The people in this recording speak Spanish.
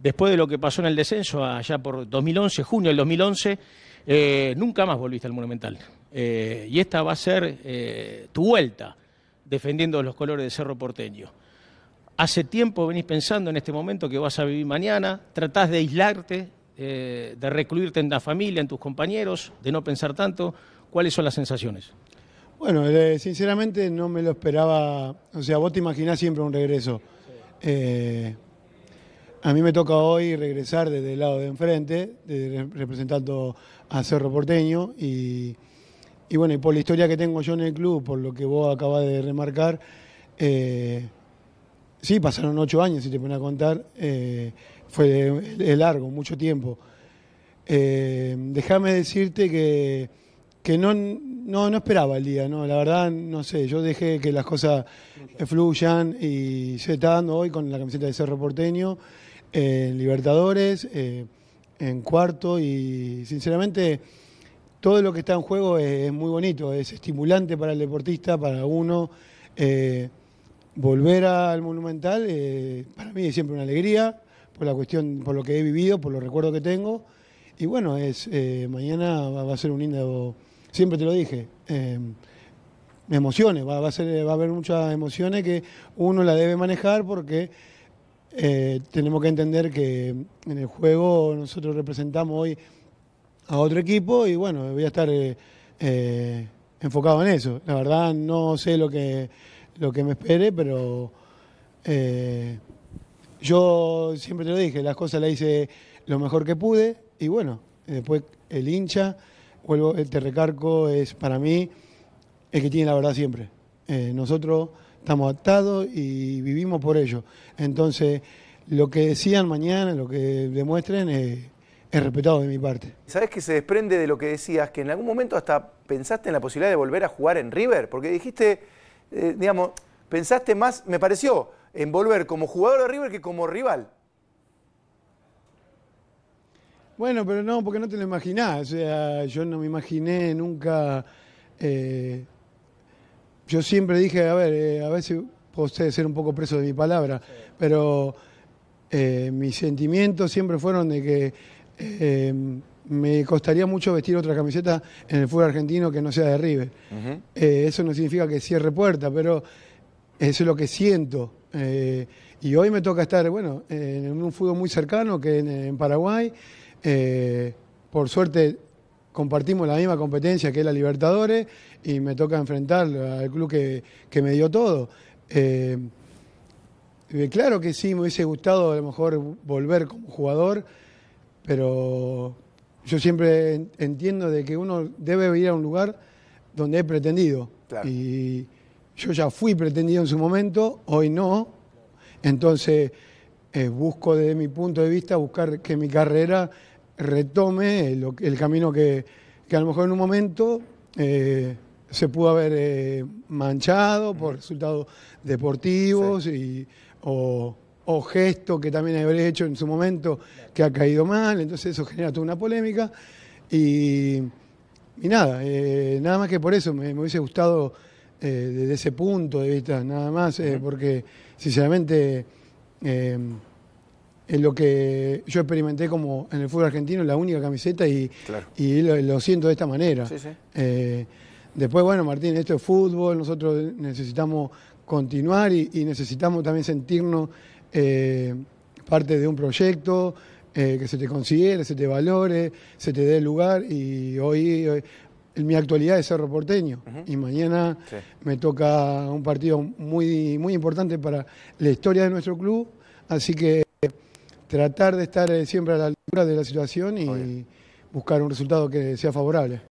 después de lo que pasó en el descenso allá por 2011, junio del 2011, eh, nunca más volviste al Monumental. Eh, y esta va a ser eh, tu vuelta defendiendo los colores de Cerro Porteño. Hace tiempo venís pensando en este momento que vas a vivir mañana, tratás de aislarte, de recluirte en la familia, en tus compañeros, de no pensar tanto. ¿Cuáles son las sensaciones? Bueno, sinceramente no me lo esperaba. O sea, vos te imaginás siempre un regreso. A mí me toca hoy regresar desde el lado de enfrente, representando a Cerro Porteño y, bueno, y por la historia que tengo yo en el club, por lo que vos acabas de remarcar, eh, sí, pasaron ocho años, si te pones a contar, eh, fue largo, mucho tiempo. Eh, déjame decirte que, no, no, esperaba el día, ¿no? La verdad, no sé, yo dejé que las cosas fluyan y se está dando hoy con la camiseta de Cerro Porteño en Libertadores, eh, en cuarto y sinceramente todo lo que está en juego es, muy bonito, es estimulante para el deportista, para uno. Eh, volver al Monumental eh, para mí es siempre una alegría por la cuestión, por lo que he vivido, por los recuerdos que tengo. Y bueno, es mañana va, a ser un lindo, siempre te lo dije em, emociones, va, a va a haber muchas emociones que uno la debe manejar porque eh, tenemos que entender que en el juego nosotros representamos hoy a otro equipo y bueno, voy a estar eh, eh, enfocado en eso. La verdad no sé lo que, lo que me espere, pero yo siempre te lo dije, las cosas las hice lo mejor que pude y bueno, después el hincha, vuelvo, el terrecarco es para mí el que tiene la verdad siempre. nosotros estamos atados y vivimos por ello. Entonces, lo que decían mañana, lo que demuestren, eh, es, respetado de mi parte. ¿Sabes que se desprende de lo que decías? Que en algún momento hasta pensaste en la posibilidad de volver a jugar en River, porque dijiste, eh, digamos, pensaste más, me pareció, en volver como jugador de River que como rival. Bueno, pero no, porque no te lo imaginás. O sea, yo no me imaginé nunca eh, yo siempre dije, a ver, eh, a veces puedo ser un poco preso de mi palabra, pero eh, mis sentimientos siempre fueron de que eh, me costaría mucho vestir otra camiseta en el fútbol argentino que no sea de River. eso no significa que cierre puerta, pero eso es lo que siento. y hoy me toca estar, bueno, en un fútbol muy cercano que en, en Paraguay. por suerte compartimos la misma competencia que es la Libertadores y me toca enfrentar al club que, me dio todo. Eh, eh, claro que sí, me hubiese gustado a lo mejor volver como jugador, pero yo siempre entiendo de que uno debe ir a un lugar donde es pretendido. Y yo ya fui pretendido en su momento, hoy no. Entonces eh, busco desde mi punto de vista buscar que mi carrera retome el, camino que, a lo mejor en un momento eh, se pudo haber eh, manchado por resultados deportivos o, o gestos que también habría hecho en su momento que ha caído mal, entonces eso genera toda una polémica y, nada, eh, nada más que por eso me, hubiese gustado desde ese punto de vista, nada más, porque sinceramente en lo que yo experimenté como en el fútbol argentino, la única camiseta y, y lo, siento de esta manera. Eh, después, bueno, Martín, esto es fútbol, nosotros necesitamos continuar y, necesitamos también sentirnos eh, parte de un proyecto, eh, que se te considere, se te valore, se te dé lugar y hoy, en mi actualidad es Cerro Porteño y mañana me toca un partido muy, muy importante para la historia de nuestro club, así que tratar de estar eh, siempre a la altura de la situación y buscar un resultado que sea favorable.